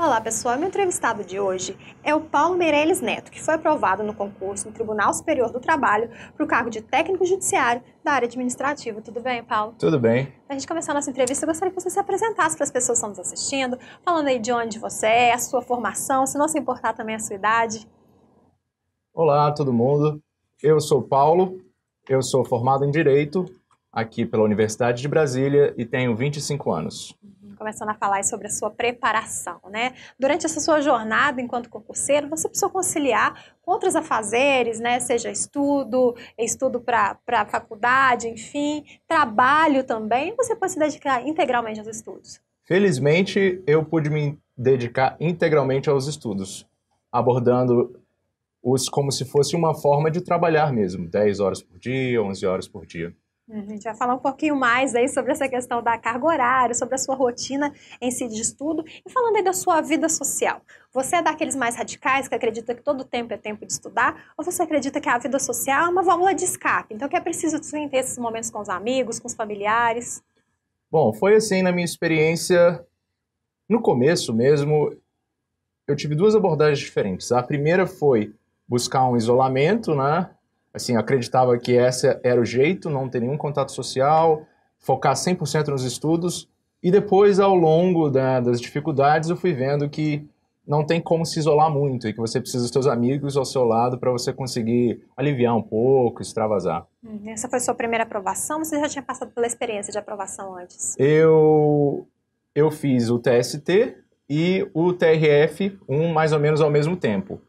Olá pessoal, meu entrevistado de hoje é o Paulo Meirelles Neto, que foi aprovado no concurso no Tribunal Superior do Trabalho para o cargo de técnico judiciário da área administrativa. Tudo bem, Paulo? Tudo bem. Para a gente começar a nossa entrevista, eu gostaria que você se apresentasse para as pessoas que estão nos assistindo, falando aí de onde você é, a sua formação, se não se importar também a sua idade. Olá, todo mundo. Eu sou Paulo, eu sou formado em Direito aqui pela Universidade de Brasília e tenho 25 anos começando a falar sobre a sua preparação, né? Durante essa sua jornada enquanto concurseiro, você precisou conciliar com outros afazeres, né? Seja estudo, estudo para faculdade, enfim, trabalho também. Você pode se dedicar integralmente aos estudos? Felizmente, eu pude me dedicar integralmente aos estudos, abordando os como se fosse uma forma de trabalhar mesmo, 10 horas por dia, 11 horas por dia. A gente vai falar um pouquinho mais aí sobre essa questão da carga horária, sobre a sua rotina em si de estudo e falando aí da sua vida social. Você é daqueles mais radicais que acredita que todo tempo é tempo de estudar ou você acredita que a vida social é uma válvula de escape? Então que é preciso ter esses momentos com os amigos, com os familiares? Bom, foi assim na minha experiência. No começo mesmo, eu tive duas abordagens diferentes. A primeira foi buscar um isolamento, né? Assim, acreditava que esse era o jeito, não ter nenhum contato social, focar 100% nos estudos. E depois, ao longo da, né, das dificuldades, eu fui vendo que não tem como se isolar muito e que você precisa dos seus amigos ao seu lado para você conseguir aliviar um pouco, extravasar. Hum, essa foi a sua primeira aprovação? Você já tinha passado pela experiência de aprovação antes? Eu eu fiz o TST e o TRF um mais ou menos ao mesmo tempo.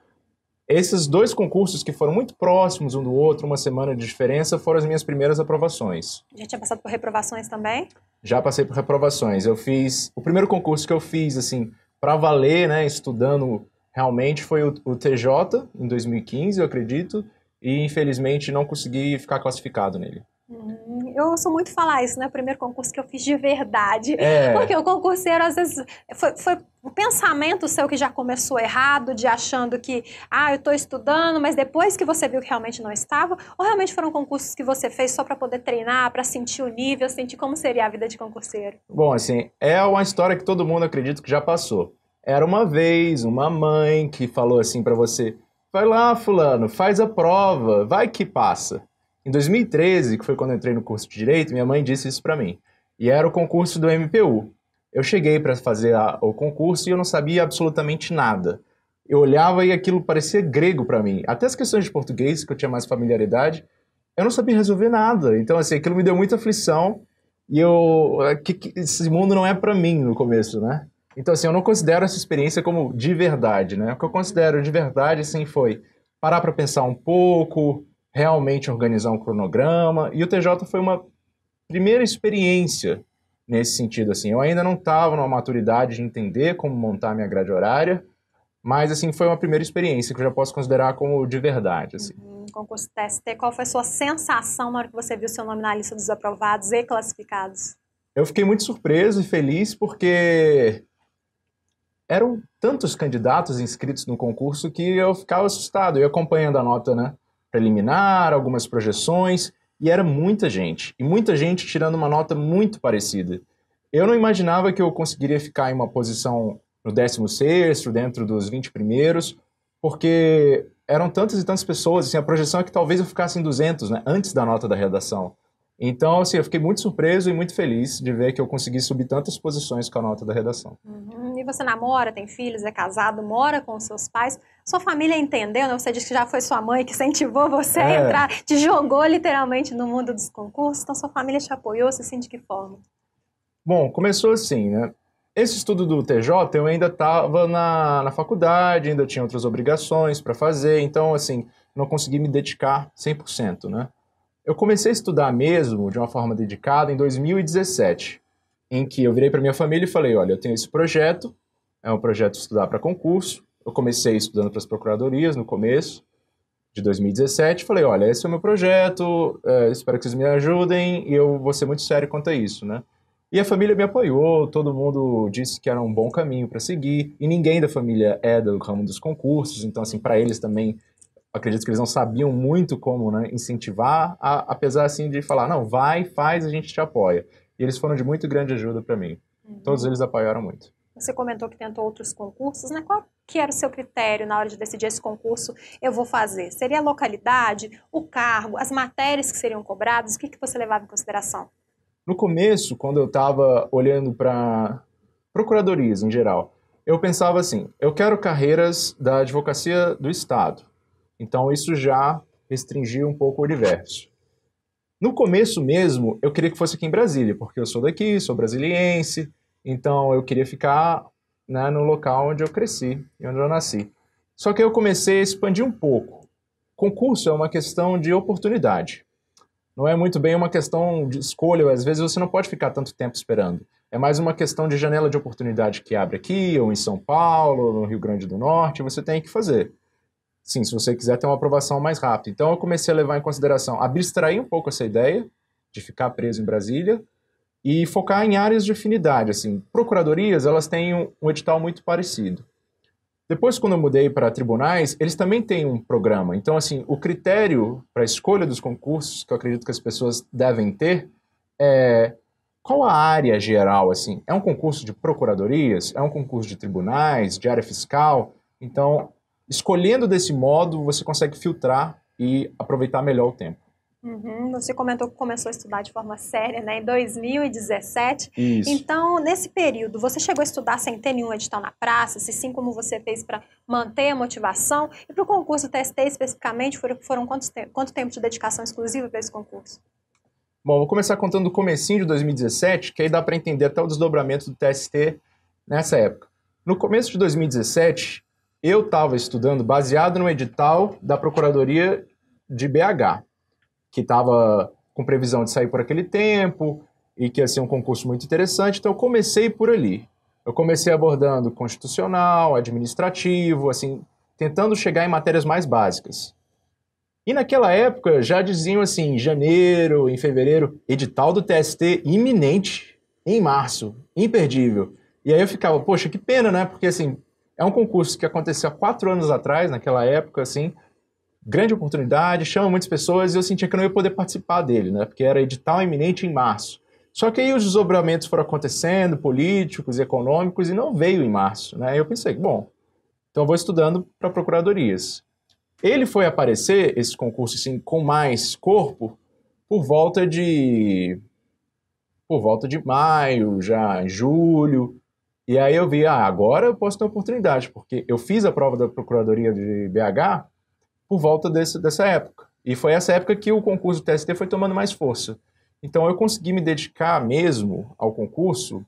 Esses dois concursos que foram muito próximos um do outro, uma semana de diferença, foram as minhas primeiras aprovações. Já tinha passado por reprovações também? Já passei por reprovações. Eu fiz o primeiro concurso que eu fiz assim para valer, né, estudando realmente foi o, o TJ em 2015, eu acredito, e infelizmente não consegui ficar classificado nele. Hum, eu ouço muito falar isso, né? O primeiro concurso que eu fiz de verdade. É. Porque o concurseiro, às vezes, foi, foi, um pensamento seu que já começou errado, de achando que, ah, eu estou estudando, mas depois que você viu que realmente não estava, ou realmente foram concursos que você fez só para poder treinar, para sentir o nível, sentir como seria a vida de concurseiro? Bom, assim, é uma história que todo mundo acredito que já passou. Era uma vez uma mãe que falou assim para você: vai lá, Fulano, faz a prova, vai que passa. Em 2013, que foi quando eu entrei no curso de Direito, minha mãe disse isso para mim. E era o concurso do MPU. Eu cheguei para fazer a, o concurso e eu não sabia absolutamente nada. Eu olhava e aquilo parecia grego para mim. Até as questões de português, que eu tinha mais familiaridade, eu não sabia resolver nada. Então, assim, aquilo me deu muita aflição e eu. É, que, que, esse mundo não é para mim no começo, né? Então, assim, eu não considero essa experiência como de verdade, né? O que eu considero de verdade, assim, foi parar para pensar um pouco, realmente organizar um cronograma. E o TJ foi uma primeira experiência nesse sentido, assim. Eu ainda não estava numa maturidade de entender como montar minha grade horária, mas, assim, foi uma primeira experiência que eu já posso considerar como de verdade, assim. Uhum. Então, concurso TST, qual foi a sua sensação na hora que você viu seu nome na lista dos aprovados e classificados? Eu fiquei muito surpreso e feliz porque eram tantos candidatos inscritos no concurso que eu ficava assustado. Eu ia acompanhando a nota, né? Preliminar, algumas projeções, e era muita gente. E muita gente tirando uma nota muito parecida. Eu não imaginava que eu conseguiria ficar em uma posição no 16, dentro dos 20 primeiros, porque eram tantas e tantas pessoas. Assim, a projeção é que talvez eu ficasse em 200, né, antes da nota da redação. Então, assim, eu fiquei muito surpreso e muito feliz de ver que eu consegui subir tantas posições com a nota da redação. Uhum. E você namora, tem filhos, é casado, mora com seus pais. Sua família entendeu, né? Você disse que já foi sua mãe que incentivou você é. a entrar, te jogou literalmente no mundo dos concursos. Então, sua família te apoiou, Você assim, de que forma? Bom, começou assim, né? Esse estudo do TJ, eu ainda estava na, na faculdade, ainda tinha outras obrigações para fazer. Então, assim, não consegui me dedicar 100%, né? Eu comecei a estudar mesmo, de uma forma dedicada, em 2017, em que eu virei para minha família e falei: olha, eu tenho esse projeto, é um projeto de estudar para concurso. Eu comecei estudando para as procuradorias no começo de 2017. Falei: olha, esse é o meu projeto, é, espero que vocês me ajudem e eu vou ser muito sério quanto a isso, né? E a família me apoiou, todo mundo disse que era um bom caminho para seguir, e ninguém da família é do ramo dos concursos, então, assim, para eles também acredito que eles não sabiam muito como né, incentivar, a, apesar assim de falar, não, vai, faz, a gente te apoia. E eles foram de muito grande ajuda para mim. Uhum. Todos eles apoiaram muito. Você comentou que tentou outros concursos, né? Qual que era o seu critério na hora de decidir esse concurso eu vou fazer? Seria a localidade, o cargo, as matérias que seriam cobradas? O que, que você levava em consideração? No começo, quando eu estava olhando para procuradorias em geral, eu pensava assim, eu quero carreiras da advocacia do Estado então isso já restringiu um pouco o universo. No começo mesmo, eu queria que fosse aqui em Brasília, porque eu sou daqui, sou brasiliense, então eu queria ficar né, no local onde eu cresci e onde eu nasci. Só que eu comecei a expandir um pouco. Concurso é uma questão de oportunidade. Não é muito bem uma questão de escolha, às vezes você não pode ficar tanto tempo esperando. É mais uma questão de janela de oportunidade que abre aqui, ou em São Paulo, ou no Rio Grande do Norte, você tem que fazer sim, se você quiser ter uma aprovação mais rápida. Então eu comecei a levar em consideração, abstrair um pouco essa ideia de ficar preso em Brasília e focar em áreas de afinidade, assim, procuradorias, elas têm um, um edital muito parecido. Depois, quando eu mudei para tribunais, eles também têm um programa. Então, assim, o critério para a escolha dos concursos, que eu acredito que as pessoas devem ter, é qual a área geral, assim? É um concurso de procuradorias? É um concurso de tribunais? De área fiscal? Então, escolhendo desse modo, você consegue filtrar e aproveitar melhor o tempo. Uhum, você comentou que começou a estudar de forma séria, né, em 2017. Isso. Então, nesse período, você chegou a estudar sem ter nenhum edital na praça? Se sim, como você fez para manter a motivação? E para o concurso TST especificamente, foram, foram quanto, te quanto tempo de dedicação exclusiva para esse concurso? Bom, vou começar contando o comecinho de 2017, que aí dá para entender até o desdobramento do TST nessa época. No começo de 2017, eu estava estudando baseado no edital da Procuradoria de BH, que estava com previsão de sair por aquele tempo e que ia ser um concurso muito interessante, então eu comecei por ali. Eu comecei abordando constitucional, administrativo, assim, tentando chegar em matérias mais básicas. E naquela época já diziam assim, em janeiro, em fevereiro, edital do TST iminente, em março, imperdível. E aí eu ficava, poxa, que pena, né? Porque assim, é um concurso que aconteceu há quatro anos atrás, naquela época, assim, grande oportunidade, chama muitas pessoas e eu sentia que não ia poder participar dele, né? Porque era edital iminente em março. Só que aí os desdobramentos foram acontecendo, políticos, econômicos, e não veio em março, né? Eu pensei, bom, então eu vou estudando para procuradorias. Ele foi aparecer, esse concurso, assim, com mais corpo, por volta de por volta de maio, já julho, e aí eu vi, ah, agora eu posso ter oportunidade, porque eu fiz a prova da Procuradoria de BH por volta desse, dessa época. E foi essa época que o concurso do TST foi tomando mais força. Então eu consegui me dedicar mesmo ao concurso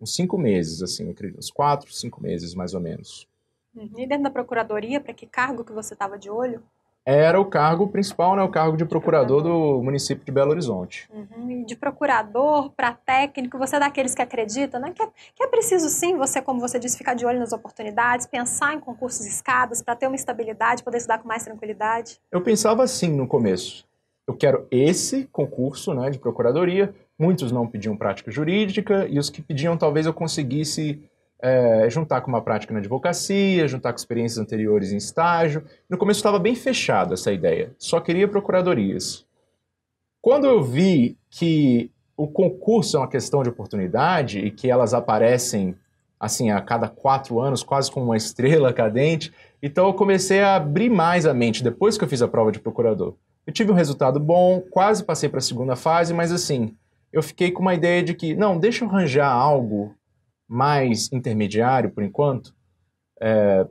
uns cinco meses, assim, acredito, uns quatro, cinco meses mais ou menos. Uhum. E dentro da Procuradoria, para que cargo que você estava de olho? era o cargo principal, né, o cargo de procurador do município de Belo Horizonte. Uhum, de procurador para técnico, você é daqueles que acredita, né? Que é, que é, preciso sim você, como você disse, ficar de olho nas oportunidades, pensar em concursos escadas para ter uma estabilidade, poder estudar com mais tranquilidade. Eu pensava assim no começo. Eu quero esse concurso, né, de procuradoria. Muitos não pediam prática jurídica e os que pediam talvez eu conseguisse é, juntar com uma prática na advocacia, juntar com experiências anteriores em estágio. No começo estava bem fechado essa ideia, só queria procuradorias. Quando eu vi que o concurso é uma questão de oportunidade e que elas aparecem assim a cada quatro anos, quase como uma estrela cadente, então eu comecei a abrir mais a mente depois que eu fiz a prova de procurador. Eu tive um resultado bom, quase passei para a segunda fase, mas assim, eu fiquei com uma ideia de que, não, deixa eu arranjar algo mais intermediário por enquanto, é,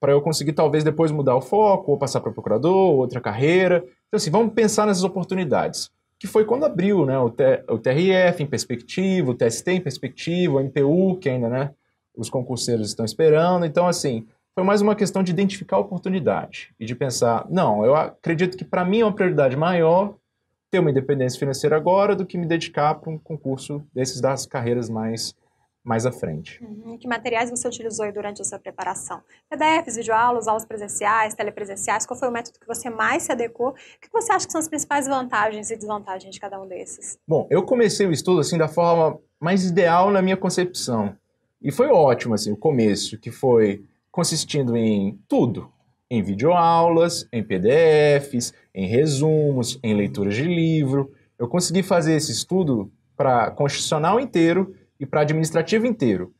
para eu conseguir talvez depois mudar o foco, ou passar para procurador, outra carreira. Então, assim, vamos pensar nessas oportunidades. Que foi quando abriu né, o, T, o TRF em perspectiva, o TST em perspectiva, o MPU, que ainda né, os concurseiros estão esperando. Então, assim, foi mais uma questão de identificar a oportunidade e de pensar: não, eu acredito que para mim é uma prioridade maior ter uma independência financeira agora do que me dedicar para um concurso desses das carreiras mais mais à frente. Uhum. Que materiais você utilizou durante a sua preparação? PDFs, videoaulas, aulas presenciais, telepresenciais? Qual foi o método que você mais se adequou? O que você acha que são as principais vantagens e desvantagens de cada um desses? Bom, eu comecei o estudo assim da forma mais ideal na minha concepção. E foi ótimo assim, o começo, que foi consistindo em tudo, em videoaulas, em PDFs, em resumos, em leituras de livro. Eu consegui fazer esse estudo para constitucional inteiro e para administrativo inteiro.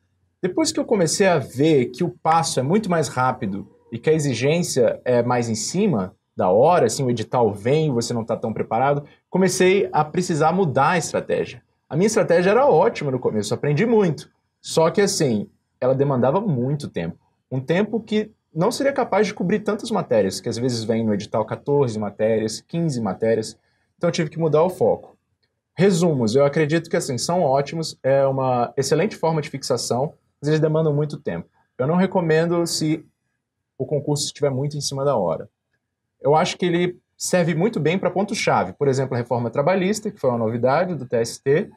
Depois que eu comecei a ver que o passo é muito mais rápido e que a exigência é mais em cima da hora, assim, o edital vem e você não está tão preparado, comecei a precisar mudar a estratégia. A minha estratégia era ótima no começo, aprendi muito. Só que, assim, ela demandava muito tempo. Um tempo que não seria capaz de cobrir tantas matérias, que às vezes vem no edital 14 matérias, 15 matérias. Então eu tive que mudar o foco. Resumos, eu acredito que assim são ótimos, é uma excelente forma de fixação, mas eles demandam muito tempo. Eu não recomendo se o concurso estiver muito em cima da hora. Eu acho que ele serve muito bem para pontos chave, por exemplo, a reforma trabalhista, que foi uma novidade do TST,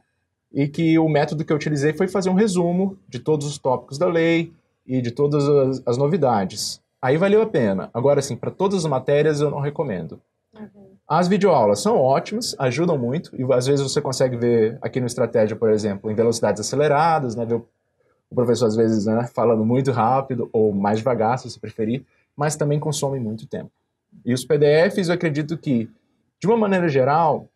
e que o método que eu utilizei foi fazer um resumo de todos os tópicos da lei e de todas as, as novidades. Aí valeu a pena. Agora, assim, para todas as matérias eu não recomendo. As videoaulas são ótimas, ajudam muito, e às vezes você consegue ver aqui no Estratégia, por exemplo, em velocidades aceleradas, né? Ver o professor às vezes né, falando muito rápido ou mais devagar, se você preferir, mas também consome muito tempo. E os PDFs, eu acredito que, de uma maneira geral,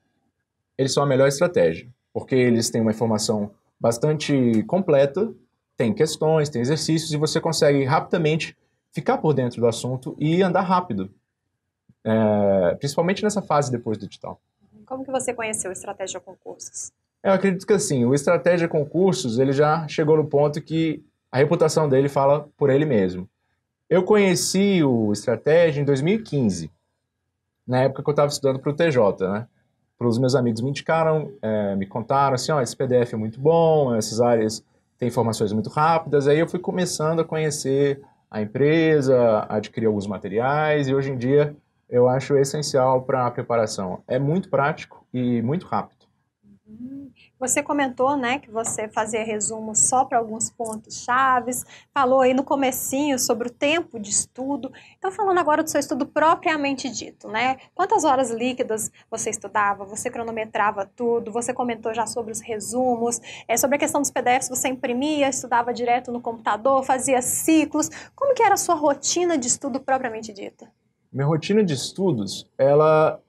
eles são a melhor estratégia, porque eles têm uma informação bastante completa, tem questões, tem exercícios, e você consegue rapidamente ficar por dentro do assunto e andar rápido é, principalmente nessa fase depois do edital. Como que você conheceu Estratégia Concursos? Eu acredito que assim, o Estratégia Concursos, ele já chegou no ponto que a reputação dele fala por ele mesmo. Eu conheci o Estratégia em 2015, na época que eu estava estudando para o TJ, né? Os meus amigos me indicaram, é, me contaram assim, ó, esse PDF é muito bom, essas áreas têm informações muito rápidas. Aí eu fui começando a conhecer a empresa, adquirir alguns materiais e hoje em dia eu acho essencial para a preparação. É muito prático e muito rápido. Uhum. Você comentou, né, que você fazia resumo só para alguns pontos chaves, falou aí no comecinho sobre o tempo de estudo. Então, falando agora do seu estudo propriamente dito, né, quantas horas líquidas você estudava, você cronometrava tudo, você comentou já sobre os resumos, é, sobre a questão dos PDFs, você imprimia, estudava direto no computador, fazia ciclos, como que era a sua rotina de estudo propriamente dita? Minha rotina de estudos, ela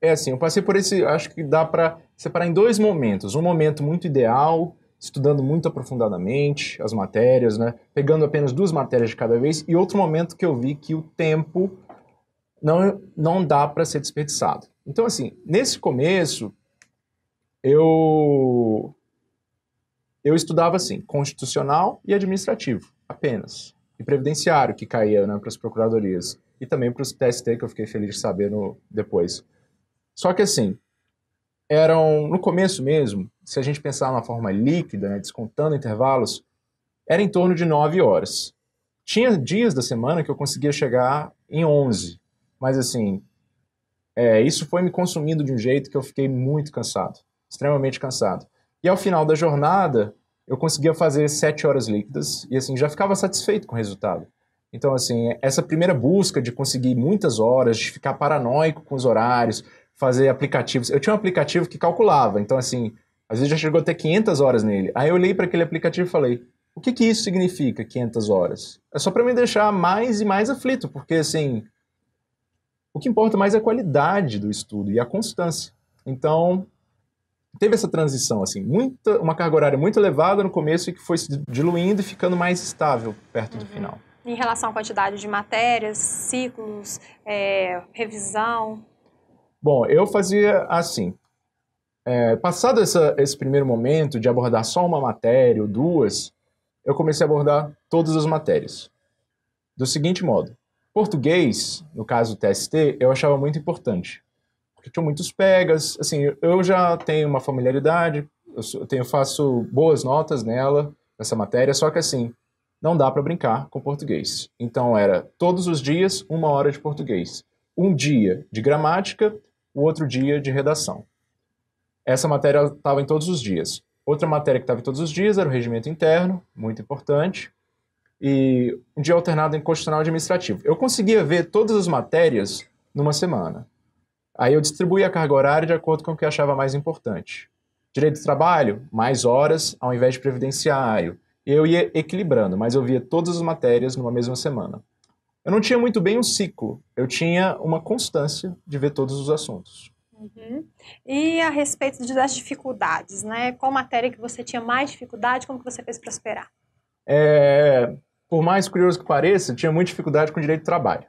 é assim, eu passei por esse, acho que dá para separar em dois momentos. Um momento muito ideal, estudando muito aprofundadamente as matérias, né? Pegando apenas duas matérias de cada vez e outro momento que eu vi que o tempo não não dá para ser desperdiçado. Então assim, nesse começo eu eu estudava assim, constitucional e administrativo, apenas. E previdenciário que caía né, para as procuradorias e também para os TST, que eu fiquei feliz de saber no, depois. Só que assim, eram, no começo mesmo, se a gente pensar na forma líquida, né, descontando intervalos, era em torno de 9 horas. Tinha dias da semana que eu conseguia chegar em 11, mas assim, é, isso foi me consumindo de um jeito que eu fiquei muito cansado, extremamente cansado. E ao final da jornada, eu conseguia fazer 7 horas líquidas e assim, já ficava satisfeito com o resultado. Então, assim, essa primeira busca de conseguir muitas horas, de ficar paranoico com os horários, fazer aplicativos. Eu tinha um aplicativo que calculava, então, assim, às vezes já chegou a ter 500 horas nele. Aí eu olhei para aquele aplicativo e falei: o que, que isso significa, 500 horas? É só para me deixar mais e mais aflito, porque, assim, o que importa mais é a qualidade do estudo e a constância. Então, teve essa transição, assim, muita, uma carga horária muito elevada no começo e que foi se diluindo e ficando mais estável perto uhum. do final em relação à quantidade de matérias, ciclos, é, revisão? Bom, eu fazia assim. É, passado essa, esse primeiro momento de abordar só uma matéria ou duas, eu comecei a abordar todas as matérias. Do seguinte modo: português, no caso TST, eu achava muito importante, porque tinha muitos pegas. Assim, eu já tenho uma familiaridade, eu, tenho, faço boas notas nela, nessa matéria, só que assim, não dá para brincar com português. Então era todos os dias uma hora de português. Um dia de gramática, o outro dia de redação. Essa matéria estava em todos os dias. Outra matéria que estava em todos os dias era o regimento interno, muito importante, e um dia alternado em constitucional administrativo. Eu conseguia ver todas as matérias numa semana. Aí eu distribuía a carga horária de acordo com o que achava mais importante. Direito do trabalho, mais horas ao invés de previdenciário. Eu ia equilibrando, mas eu via todas as matérias numa mesma semana. Eu não tinha muito bem um ciclo, eu tinha uma constância de ver todos os assuntos. Uhum. E a respeito das dificuldades, né? Qual matéria que você tinha mais dificuldade? Como que você fez para superar? É, por mais curioso que pareça, tinha muita dificuldade com direito de trabalho.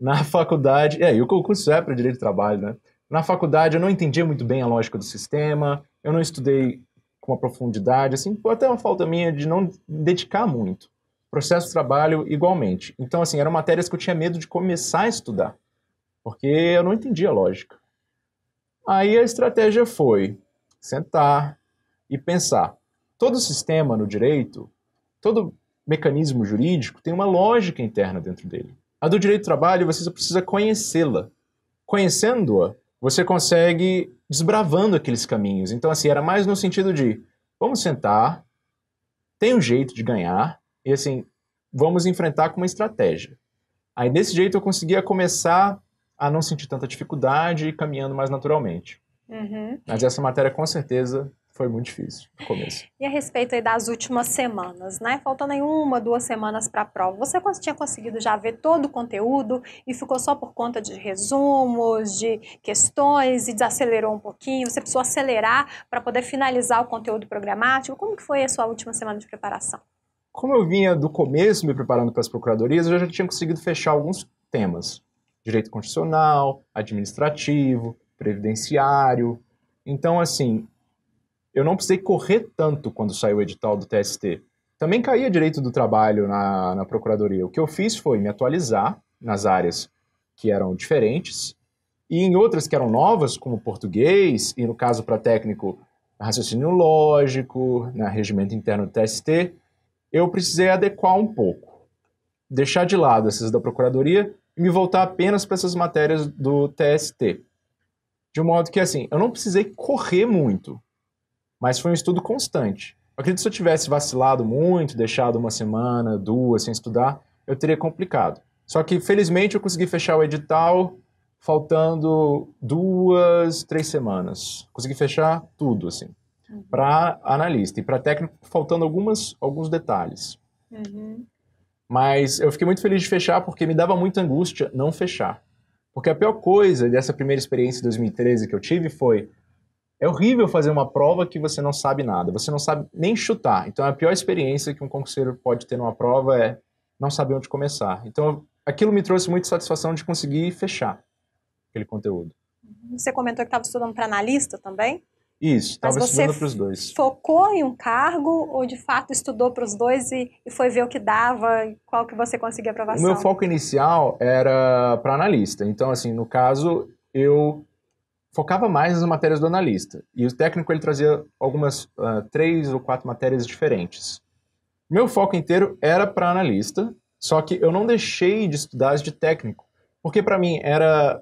Na faculdade, é, e o concurso é para direito de trabalho, né? Na faculdade eu não entendia muito bem a lógica do sistema, eu não estudei com uma profundidade, assim, ou até uma falta minha de não dedicar muito. Processo de trabalho, igualmente. Então, assim, eram matérias que eu tinha medo de começar a estudar, porque eu não entendia a lógica. Aí a estratégia foi sentar e pensar. Todo sistema no direito, todo mecanismo jurídico tem uma lógica interna dentro dele. A do direito do trabalho, você precisa conhecê-la. Conhecendo-a, você consegue desbravando aqueles caminhos. Então, assim, era mais no sentido de vamos sentar, tem um jeito de ganhar, e assim, vamos enfrentar com uma estratégia. Aí, desse jeito, eu conseguia começar a não sentir tanta dificuldade e caminhando mais naturalmente. Uhum. Mas essa matéria, com certeza, foi muito difícil no começo. E a respeito aí das últimas semanas, né? Faltando aí uma, duas semanas para a prova. Você tinha conseguido já ver todo o conteúdo e ficou só por conta de resumos, de questões e desacelerou um pouquinho? Você precisou acelerar para poder finalizar o conteúdo programático? Como que foi a sua última semana de preparação? Como eu vinha do começo me preparando para as procuradorias, eu já tinha conseguido fechar alguns temas. Direito constitucional, administrativo, previdenciário. Então, assim, eu não precisei correr tanto quando saiu o edital do TST. Também caía direito do trabalho na, na procuradoria. O que eu fiz foi me atualizar nas áreas que eram diferentes e em outras que eram novas, como português, e no caso para técnico, raciocínio lógico, na né, regimento interno do TST, eu precisei adequar um pouco. Deixar de lado essas da procuradoria e me voltar apenas para essas matérias do TST. De modo que, assim, eu não precisei correr muito, mas foi um estudo constante. Eu acredito que se eu tivesse vacilado muito, deixado uma semana, duas sem estudar, eu teria complicado. Só que, felizmente, eu consegui fechar o edital faltando duas, três semanas. Consegui fechar tudo, assim, uhum. para analista. E para técnico, faltando algumas, alguns detalhes. Uhum. Mas eu fiquei muito feliz de fechar porque me dava muita angústia não fechar. Porque a pior coisa dessa primeira experiência de 2013 que eu tive foi é horrível fazer uma prova que você não sabe nada, você não sabe nem chutar. Então a pior experiência que um concurseiro pode ter numa prova é não saber onde começar. Então aquilo me trouxe muita satisfação de conseguir fechar aquele conteúdo. Uhum. Você comentou que estava estudando para analista também? Isso, estava estudando para os dois. Focou em um cargo ou de fato estudou para os dois e, e, foi ver o que dava, qual que você conseguia aprovação? O meu foco inicial era para analista. Então, assim, no caso, eu focava mais nas matérias do analista. E o técnico ele trazia algumas uh, três ou quatro matérias diferentes. Meu foco inteiro era para analista, só que eu não deixei de estudar as de técnico, porque para mim era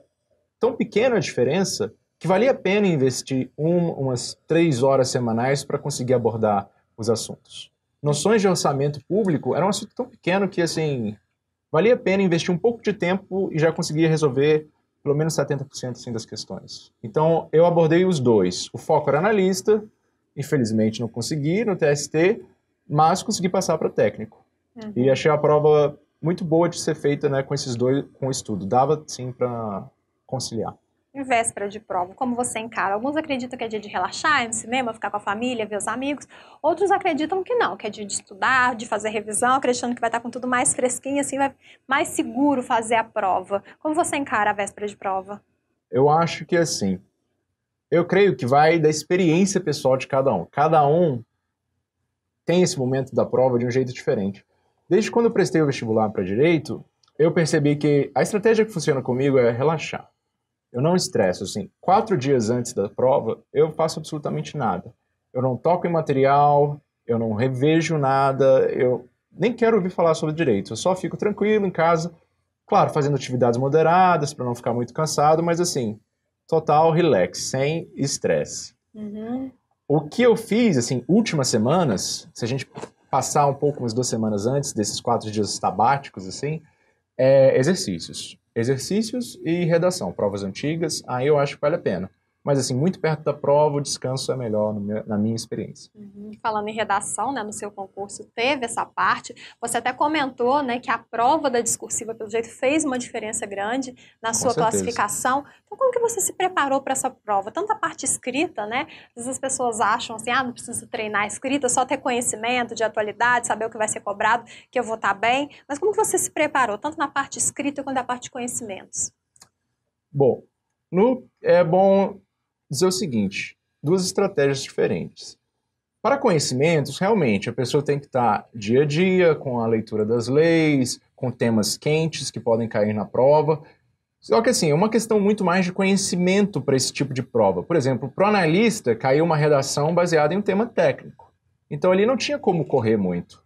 tão pequena a diferença que valia a pena investir um, umas três horas semanais para conseguir abordar os assuntos. Noções de orçamento público era um assunto tão pequeno que assim valia a pena investir um pouco de tempo e já conseguia resolver pelo menos 70% assim, das questões. Então, eu abordei os dois. O foco era analista, infelizmente não consegui no TST, mas consegui passar para técnico. Uhum. E achei a prova muito boa de ser feita né, com esses dois, com o estudo. Dava, sim, para conciliar em véspera de prova, como você encara? Alguns acreditam que é dia de relaxar, ir no cinema, ficar com a família, ver os amigos. Outros acreditam que não, que é dia de estudar, de fazer revisão, acreditando que vai estar com tudo mais fresquinho, assim, vai mais seguro fazer a prova. Como você encara a véspera de prova? Eu acho que é assim. Eu creio que vai da experiência pessoal de cada um. Cada um tem esse momento da prova de um jeito diferente. Desde quando eu prestei o vestibular para direito, eu percebi que a estratégia que funciona comigo é relaxar eu não estresso, assim. Quatro dias antes da prova, eu faço absolutamente nada. Eu não toco em material, eu não revejo nada, eu nem quero ouvir falar sobre direito. Eu só fico tranquilo em casa, claro, fazendo atividades moderadas para não ficar muito cansado, mas assim, total relax, sem estresse. Uhum. O que eu fiz, assim, últimas semanas, se a gente passar um pouco umas duas semanas antes desses quatro dias tabáticos assim, é exercícios exercícios e redação, provas antigas, aí eu acho que vale a pena. Mas, assim, muito perto da prova, o descanso é melhor, meu, na minha experiência. Uhum. Falando em redação, né, no seu concurso teve essa parte. Você até comentou né, que a prova da discursiva, pelo jeito, fez uma diferença grande na Com sua certeza. classificação. Então, como que você se preparou para essa prova? Tanto a parte escrita, né? Às vezes as pessoas acham assim, ah, não preciso treinar a escrita, só ter conhecimento de atualidade, saber o que vai ser cobrado, que eu vou estar tá bem. Mas como que você se preparou, tanto na parte escrita quanto na parte de conhecimentos? Bom, no, é bom dizer o seguinte: duas estratégias diferentes. Para conhecimentos, realmente, a pessoa tem que estar dia a dia com a leitura das leis, com temas quentes que podem cair na prova. Só que assim, é uma questão muito mais de conhecimento para esse tipo de prova. Por exemplo, para o analista, caiu uma redação baseada em um tema técnico. Então ali não tinha como correr muito.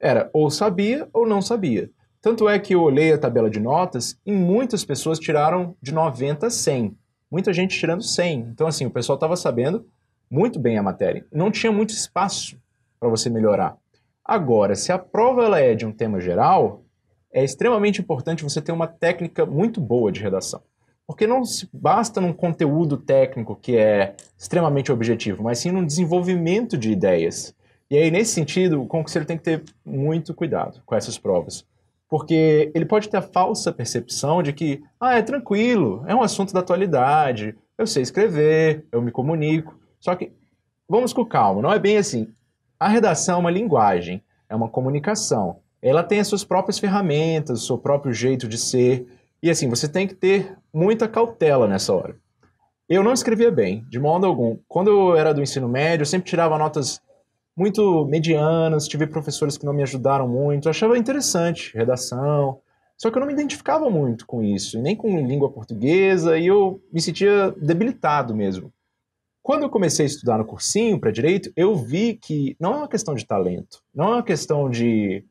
Era ou sabia ou não sabia. Tanto é que eu olhei a tabela de notas e muitas pessoas tiraram de 90 a 100 muita gente tirando 100. Então, assim, o pessoal estava sabendo muito bem a matéria. Não tinha muito espaço para você melhorar. Agora, se a prova ela é de um tema geral, é extremamente importante você ter uma técnica muito boa de redação. Porque não basta num conteúdo técnico que é extremamente objetivo, mas sim num desenvolvimento de ideias. E aí, nesse sentido, o conselho tem que ter muito cuidado com essas provas. Porque ele pode ter a falsa percepção de que, ah, é tranquilo, é um assunto da atualidade, eu sei escrever, eu me comunico. Só que, vamos com calma, não é bem assim. A redação é uma linguagem, é uma comunicação. Ela tem as suas próprias ferramentas, o seu próprio jeito de ser. E assim, você tem que ter muita cautela nessa hora. Eu não escrevia bem, de modo algum. Quando eu era do ensino médio, eu sempre tirava notas muito medianas tive professores que não me ajudaram muito, achava interessante redação, só que eu não me identificava muito com isso, nem com língua portuguesa, e eu me sentia debilitado mesmo. Quando eu comecei a estudar no cursinho para direito, eu vi que não é uma questão de talento, não é uma questão de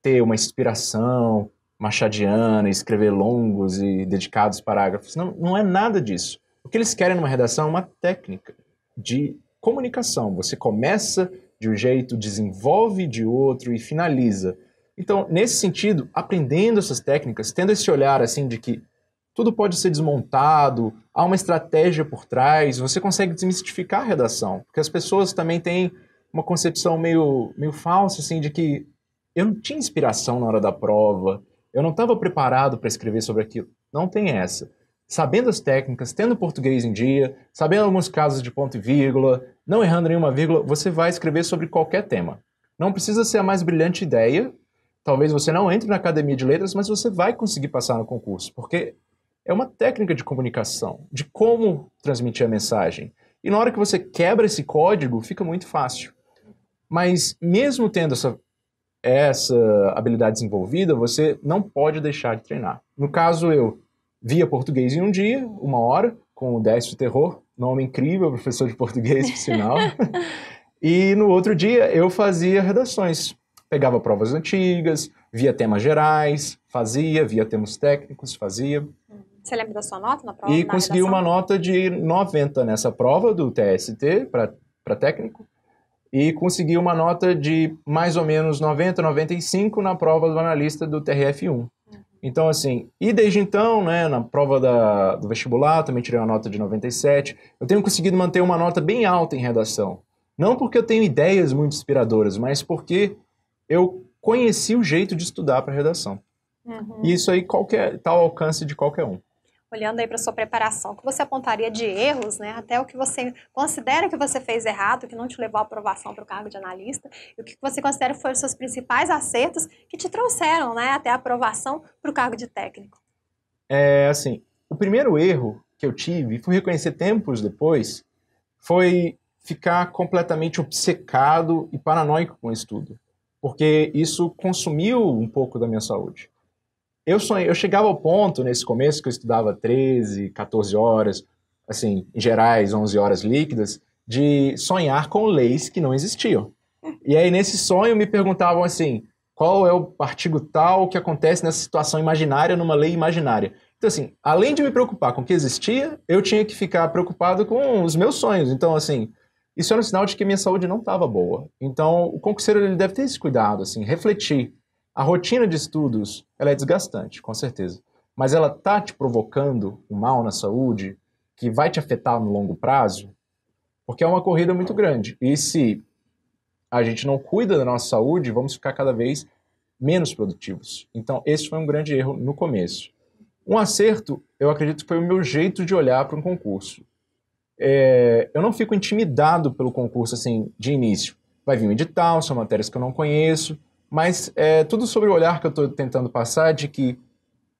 ter uma inspiração machadiana, escrever longos e dedicados parágrafos. Não, não é nada disso. O que eles querem numa redação é uma técnica de comunicação. Você começa de um jeito, desenvolve de outro e finaliza. Então, nesse sentido, aprendendo essas técnicas, tendo esse olhar assim de que tudo pode ser desmontado, há uma estratégia por trás, você consegue desmistificar a redação, porque as pessoas também têm uma concepção meio, meio falsa assim de que eu não tinha inspiração na hora da prova, eu não estava preparado para escrever sobre aquilo. Não tem essa sabendo as técnicas, tendo português em dia, sabendo alguns casos de ponto e vírgula, não errando nenhuma vírgula, você vai escrever sobre qualquer tema. Não precisa ser a mais brilhante ideia, talvez você não entre na academia de letras, mas você vai conseguir passar no concurso, porque é uma técnica de comunicação, de como transmitir a mensagem. E na hora que você quebra esse código, fica muito fácil. Mas mesmo tendo essa, essa habilidade desenvolvida, você não pode deixar de treinar. No caso, eu via português em um dia, uma hora, com o Décio Terror, nome incrível, professor de português, por sinal. e no outro dia eu fazia redações. Pegava provas antigas, via temas gerais, fazia, via temas técnicos, fazia. Você lembra da sua nota na prova? E na consegui redação? uma nota de 90 nessa prova do TST para técnico. E consegui uma nota de mais ou menos 90, 95 na prova do analista do TRF1. Então, assim, e desde então, né, na prova da, do vestibular, também tirei uma nota de 97. Eu tenho conseguido manter uma nota bem alta em redação. Não porque eu tenho ideias muito inspiradoras, mas porque eu conheci o jeito de estudar para redação. Uhum. E isso aí qualquer, tal tá alcance de qualquer um olhando aí para sua preparação, o que você apontaria de erros, né? Até o que você considera que você fez errado, que não te levou à aprovação para o cargo de analista, e o que você considera que foram os seus principais acertos que te trouxeram, né, até a aprovação para o cargo de técnico? É, assim, o primeiro erro que eu tive, fui reconhecer tempos depois, foi ficar completamente obcecado e paranoico com o estudo, porque isso consumiu um pouco da minha saúde eu sonhei, eu chegava ao ponto nesse começo que eu estudava 13, 14 horas, assim, em gerais 11 horas líquidas, de sonhar com leis que não existiam. E aí nesse sonho me perguntavam assim, qual é o artigo tal que acontece nessa situação imaginária numa lei imaginária. Então assim, além de me preocupar com o que existia, eu tinha que ficar preocupado com os meus sonhos. Então assim, isso era um sinal de que minha saúde não estava boa. Então o concurseiro ele deve ter esse cuidado, assim, refletir a rotina de estudos ela é desgastante, com certeza, mas ela tá te provocando um mal na saúde que vai te afetar no longo prazo, porque é uma corrida muito grande. E se a gente não cuida da nossa saúde, vamos ficar cada vez menos produtivos. Então, esse foi um grande erro no começo. Um acerto, eu acredito que foi o meu jeito de olhar para um concurso. É, eu não fico intimidado pelo concurso assim de início. Vai vir um edital, são matérias que eu não conheço, mas é tudo sobre o olhar que eu estou tentando passar de que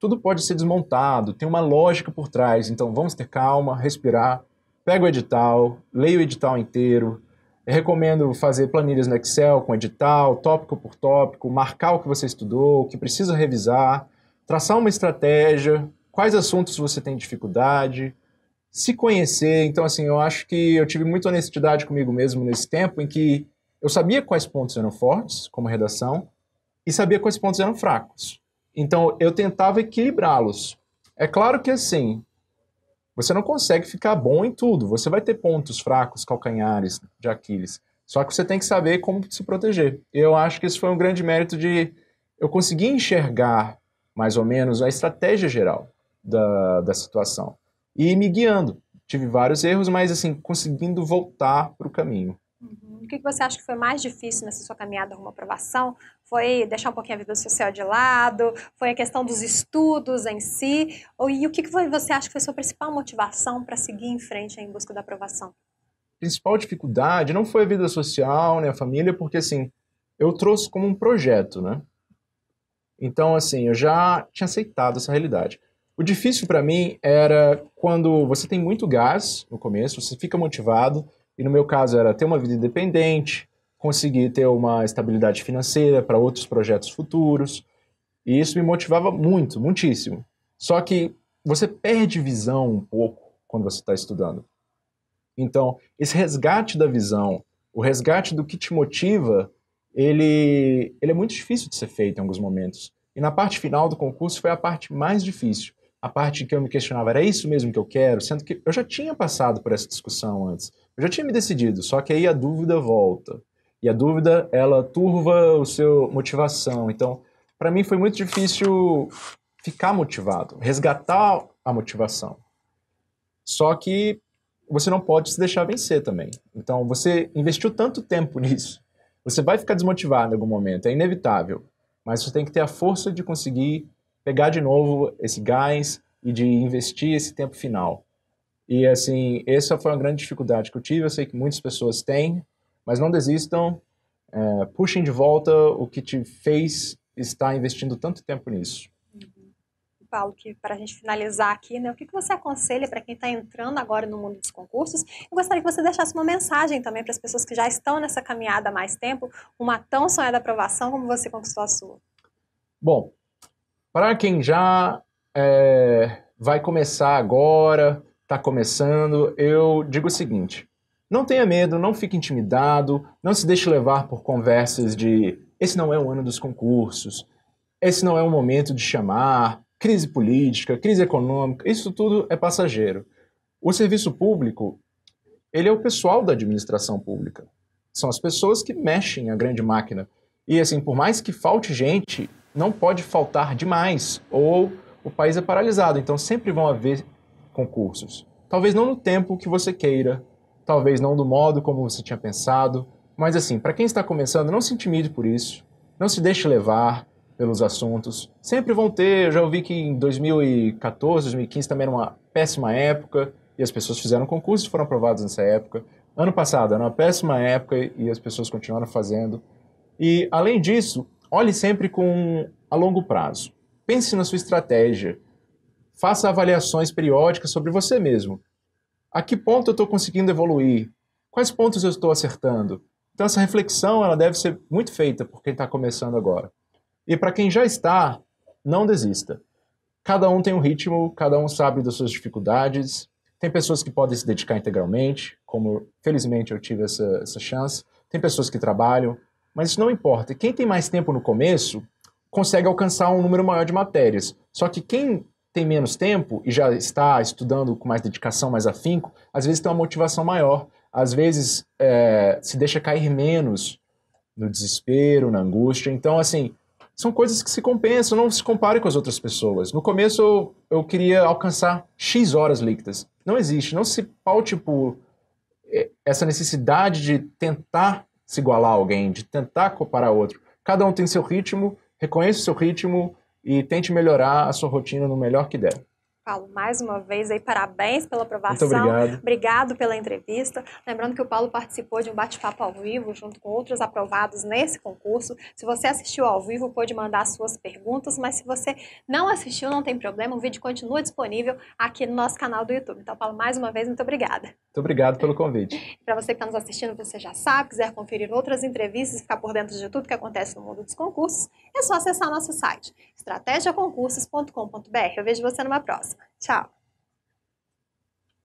tudo pode ser desmontado, tem uma lógica por trás. Então vamos ter calma, respirar, pega o edital, leia o edital inteiro. Eu recomendo fazer planilhas no Excel com edital, tópico por tópico, marcar o que você estudou, o que precisa revisar, traçar uma estratégia, quais assuntos você tem dificuldade, se conhecer. Então, assim, eu acho que eu tive muita honestidade comigo mesmo nesse tempo em que eu sabia quais pontos eram fortes, como redação, e sabia quais pontos eram fracos. Então, eu tentava equilibrá-los. É claro que, assim, você não consegue ficar bom em tudo. Você vai ter pontos fracos, calcanhares de Aquiles. Só que você tem que saber como se proteger. Eu acho que isso foi um grande mérito de eu conseguir enxergar, mais ou menos, a estratégia geral da, da situação. E me guiando. Tive vários erros, mas, assim, conseguindo voltar para o caminho que você acha que foi mais difícil nessa sua caminhada rumo à aprovação? Foi deixar um pouquinho a vida social de lado? Foi a questão dos estudos em si? Ou, e o que você acha que foi sua principal motivação para seguir em frente em busca da aprovação? principal dificuldade não foi a vida social, nem né, a família, porque assim, eu trouxe como um projeto, né? Então, assim, eu já tinha aceitado essa realidade. O difícil para mim era quando você tem muito gás no começo, você fica motivado, e no meu caso era ter uma vida independente, conseguir ter uma estabilidade financeira para outros projetos futuros. E isso me motivava muito, muitíssimo. Só que você perde visão um pouco quando você está estudando. Então, esse resgate da visão, o resgate do que te motiva, ele, ele é muito difícil de ser feito em alguns momentos. E na parte final do concurso foi a parte mais difícil, a parte que eu me questionava era isso mesmo que eu quero, sendo que eu já tinha passado por essa discussão antes. Eu já tinha me decidido, só que aí a dúvida volta. E a dúvida, ela turva o seu motivação. Então, para mim foi muito difícil ficar motivado, resgatar a motivação. Só que você não pode se deixar vencer também. Então, você investiu tanto tempo nisso. Você vai ficar desmotivado em algum momento, é inevitável. Mas você tem que ter a força de conseguir pegar de novo esse gás e de investir esse tempo final. E assim, essa foi uma grande dificuldade que eu tive, eu sei que muitas pessoas têm, mas não desistam, é, puxem de volta o que te fez estar investindo tanto tempo nisso. Uhum. Paulo, que para a gente finalizar aqui, né, o que, que você aconselha para quem está entrando agora no mundo dos concursos? Eu gostaria que você deixasse uma mensagem também para as pessoas que já estão nessa caminhada há mais tempo, uma tão sonhada aprovação como você conquistou a sua. Bom, para quem já é, vai começar agora, está começando, eu digo o seguinte: não tenha medo, não fique intimidado, não se deixe levar por conversas de esse não é o ano dos concursos, esse não é o momento de chamar, crise política, crise econômica, isso tudo é passageiro. O serviço público, ele é o pessoal da administração pública. São as pessoas que mexem a grande máquina. E assim, por mais que falte gente, não pode faltar demais ou o país é paralisado. Então sempre vão haver concursos. Talvez não no tempo que você queira, talvez não do modo como você tinha pensado, mas assim, para quem está começando, não se intimide por isso, não se deixe levar pelos assuntos. Sempre vão ter, eu já ouvi que em 2014, 2015 também era uma péssima época e as pessoas fizeram concursos e foram aprovados nessa época. Ano passado era uma péssima época e as pessoas continuaram fazendo. E além disso, Olhe sempre com a longo prazo. Pense na sua estratégia. Faça avaliações periódicas sobre você mesmo. A que ponto eu estou conseguindo evoluir? Quais pontos eu estou acertando? Então essa reflexão ela deve ser muito feita por quem está começando agora. E para quem já está, não desista. Cada um tem um ritmo, cada um sabe das suas dificuldades. Tem pessoas que podem se dedicar integralmente, como felizmente eu tive essa, essa chance. Tem pessoas que trabalham, mas isso não importa. Quem tem mais tempo no começo consegue alcançar um número maior de matérias. Só que quem tem menos tempo e já está estudando com mais dedicação, mais afinco, às vezes tem uma motivação maior, às vezes é, se deixa cair menos no desespero, na angústia. Então, assim, são coisas que se compensam, não se compare com as outras pessoas. No começo eu, eu queria alcançar X horas líquidas. Não existe, não se paute por é, essa necessidade de tentar se igualar a alguém, de tentar comparar outro. Cada um tem seu ritmo, reconheça o seu ritmo e tente melhorar a sua rotina no melhor que der. Paulo, mais uma vez aí, parabéns pela aprovação. Muito obrigado. obrigado pela entrevista. Lembrando que o Paulo participou de um bate-papo ao vivo junto com outros aprovados nesse concurso. Se você assistiu ao vivo, pode mandar suas perguntas, mas se você não assistiu, não tem problema, o vídeo continua disponível aqui no nosso canal do YouTube. Então, Paulo, mais uma vez, muito obrigada. Muito obrigado pelo convite. Para você que está nos assistindo, você já sabe, quiser conferir outras entrevistas e ficar por dentro de tudo que acontece no mundo dos concursos, é só acessar nosso site, estratégiaconcursos.com.br. Eu vejo você numa próxima próxima. Tchau!